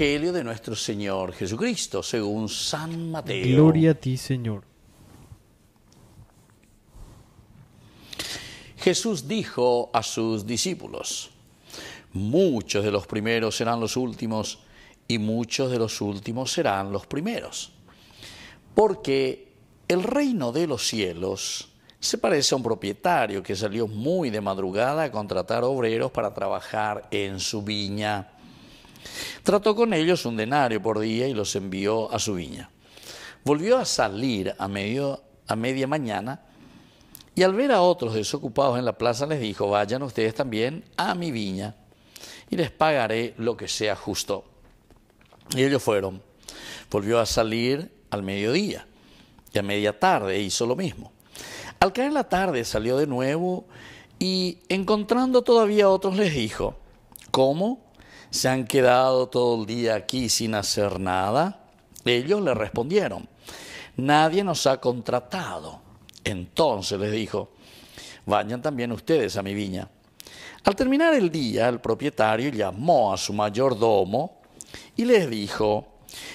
Evangelio de nuestro Señor Jesucristo, según San Mateo. Gloria a ti, Señor. Jesús dijo a sus discípulos, muchos de los primeros serán los últimos y muchos de los últimos serán los primeros, porque el reino de los cielos se parece a un propietario que salió muy de madrugada a contratar obreros para trabajar en su viña. Trató con ellos un denario por día y los envió a su viña. Volvió a salir a, medio, a media mañana y al ver a otros desocupados en la plaza les dijo, vayan ustedes también a mi viña y les pagaré lo que sea justo. Y ellos fueron. Volvió a salir al mediodía y a media tarde hizo lo mismo. Al caer la tarde salió de nuevo y encontrando todavía a otros les dijo, ¿cómo? se han quedado todo el día aquí sin hacer nada? Ellos le respondieron, nadie nos ha contratado. Entonces les dijo, vayan también ustedes a mi viña. Al terminar el día, el propietario llamó a su mayordomo y les dijo,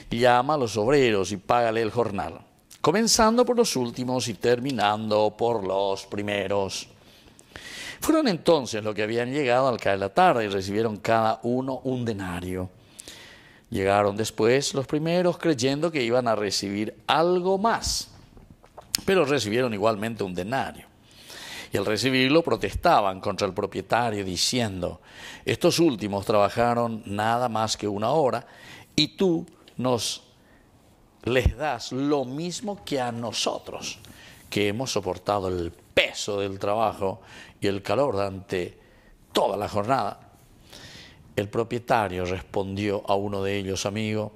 llama a los obreros y págale el jornal, comenzando por los últimos y terminando por los primeros. Fueron entonces los que habían llegado al caer la tarde y recibieron cada uno un denario. Llegaron después los primeros creyendo que iban a recibir algo más, pero recibieron igualmente un denario. Y al recibirlo protestaban contra el propietario diciendo, estos últimos trabajaron nada más que una hora y tú nos les das lo mismo que a nosotros que hemos soportado el peso del trabajo y el calor durante toda la jornada. El propietario respondió a uno de ellos, amigo,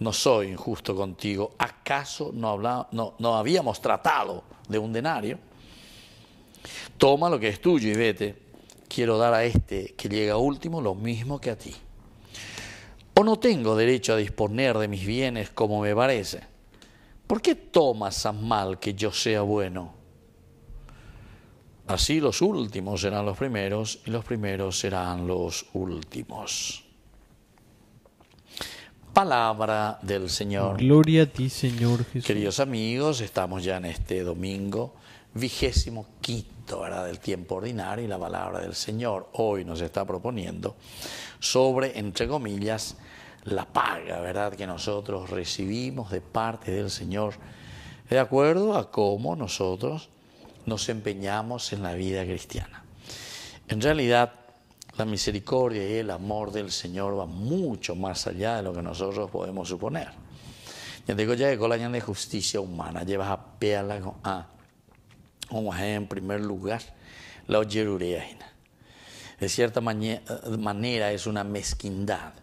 no soy injusto contigo, ¿acaso no, no, no habíamos tratado de un denario? Toma lo que es tuyo y vete, quiero dar a este que llega último lo mismo que a ti. ¿O no tengo derecho a disponer de mis bienes como me parece? ¿Por qué tomas a mal que yo sea bueno? Así los últimos serán los primeros y los primeros serán los últimos. Palabra del Señor. Gloria a ti, Señor Jesús. Queridos amigos, estamos ya en este domingo vigésimo quinto del tiempo ordinario y la palabra del Señor hoy nos está proponiendo sobre, entre comillas, la paga ¿verdad? que nosotros recibimos de parte del Señor, de acuerdo a cómo nosotros nos empeñamos en la vida cristiana. En realidad, la misericordia y el amor del Señor va mucho más allá de lo que nosotros podemos suponer. Ya digo, ya que con la de justicia humana, llevas a peala a en primer lugar, la oyerurea. De cierta manera es una mezquindad,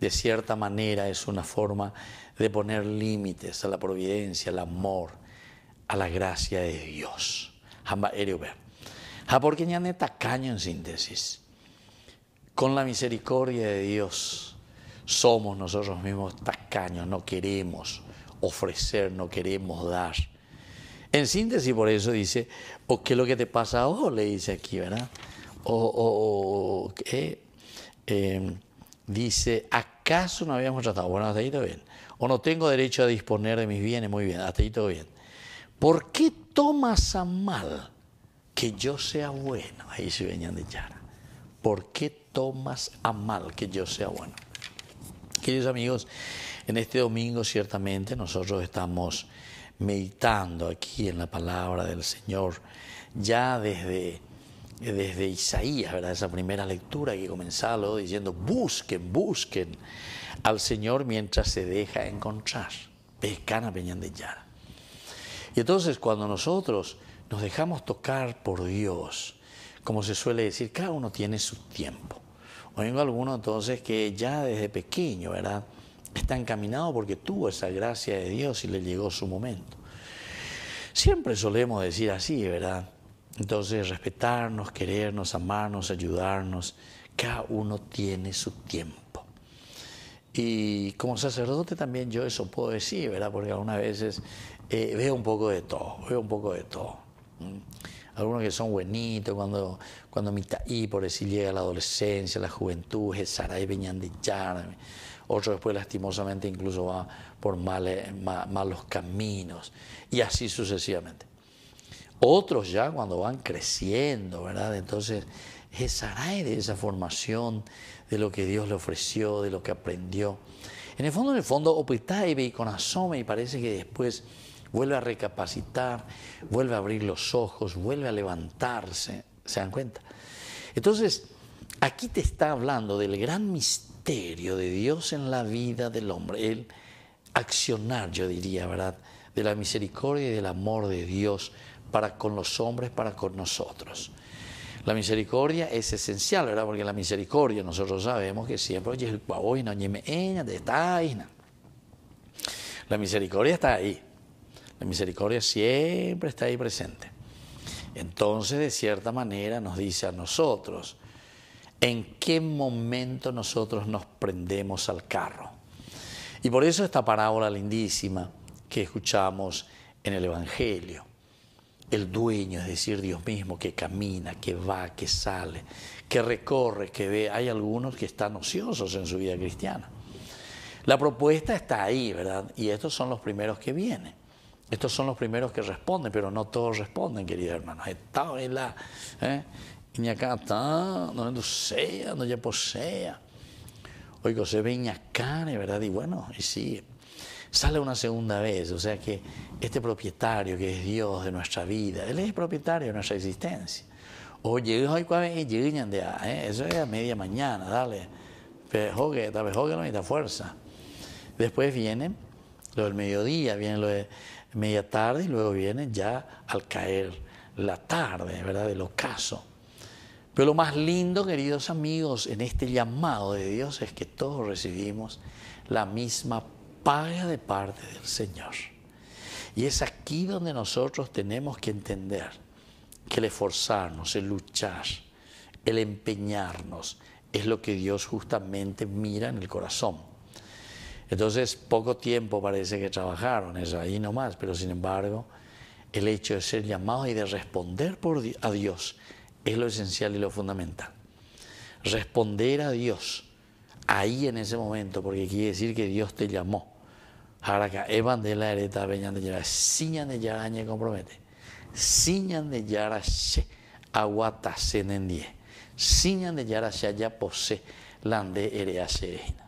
de cierta manera es una forma de poner límites a la providencia, al amor, a la gracia de Dios. Ja porque tacaño en síntesis. Con la misericordia de Dios somos nosotros mismos tacaños, no queremos ofrecer, no queremos dar. En síntesis, por eso dice, ¿o qué es lo que te pasa a Le dice aquí, ¿verdad? O, em, dice, ¿acaso no habíamos tratado? Bueno, hasta ahí todo bien. O no tengo derecho a disponer de mis bienes, muy bien, hasta ahí todo bien. ¿por qué tomas a mal que yo sea bueno? Ahí se venían de Yara. ¿Por qué tomas a mal que yo sea bueno? Queridos amigos, en este domingo ciertamente nosotros estamos meditando aquí en la palabra del Señor, ya desde, desde Isaías, ¿verdad? esa primera lectura que comenzaba diciendo, busquen, busquen al Señor mientras se deja encontrar. Pescana Peñan de Yara. Y entonces cuando nosotros nos dejamos tocar por Dios, como se suele decir, cada uno tiene su tiempo. Oigo alguno entonces que ya desde pequeño, ¿verdad? Está encaminado porque tuvo esa gracia de Dios y le llegó su momento. Siempre solemos decir así, ¿verdad? Entonces, respetarnos, querernos, amarnos, ayudarnos, cada uno tiene su tiempo. Y como sacerdote también yo eso puedo decir, ¿verdad? Porque algunas veces eh, veo un poco de todo, veo un poco de todo. Algunos que son buenitos, cuando, cuando Mitaí, por decir, llega la adolescencia, la juventud, de Beñandichar, otros después lastimosamente incluso va por malos caminos, y así sucesivamente. Otros ya cuando van creciendo, ¿verdad? Entonces, Sarai de esa formación, de lo que Dios le ofreció, de lo que aprendió. En el fondo, en el fondo, opita y con asome y parece que después vuelve a recapacitar, vuelve a abrir los ojos, vuelve a levantarse. ¿Se dan cuenta? Entonces, aquí te está hablando del gran misterio de Dios en la vida del hombre, el accionar, yo diría, ¿verdad? De la misericordia y del amor de Dios para con los hombres, para con nosotros. La misericordia es esencial, ¿verdad? Porque la misericordia nosotros sabemos que siempre, oye, el La misericordia está ahí. La misericordia siempre está ahí presente. Entonces, de cierta manera, nos dice a nosotros, ¿en qué momento nosotros nos prendemos al carro? Y por eso esta parábola lindísima que escuchamos en el Evangelio. El dueño, es decir, Dios mismo, que camina, que va, que sale, que recorre, que ve. Hay algunos que están ociosos en su vida cristiana. La propuesta está ahí, ¿verdad? Y estos son los primeros que vienen. Estos son los primeros que responden, pero no todos responden, queridos hermanos. Estaba en la. está, no sea, no ya posea. Oigo, se ve Iñacane, ¿verdad? Y bueno, y sigue. Sale una segunda vez, o sea que este propietario que es Dios de nuestra vida, Él es el propietario de nuestra existencia. Oye, hoy de ¿eh? eso es a media mañana, dale. Jogue, tal vez no no necesita fuerza. Después viene lo del mediodía, viene lo de media tarde y luego vienen ya al caer la tarde, ¿verdad? Del ocaso. Pero lo más lindo, queridos amigos, en este llamado de Dios es que todos recibimos la misma paga de parte del Señor. Y es aquí donde nosotros tenemos que entender que el esforzarnos, el luchar, el empeñarnos, es lo que Dios justamente mira en el corazón. Entonces, poco tiempo parece que trabajaron, eso ahí nomás, pero sin embargo, el hecho de ser llamado y de responder por, a Dios es lo esencial y lo fundamental. Responder a Dios ahí en ese momento, porque quiere decir que Dios te llamó. Ahora Evan eh, de la hereta de yara, siñan de yara añe compromete. Siñan de yara se aguata se nendie. Siñan de yara se allá pose, lande Erea, serena.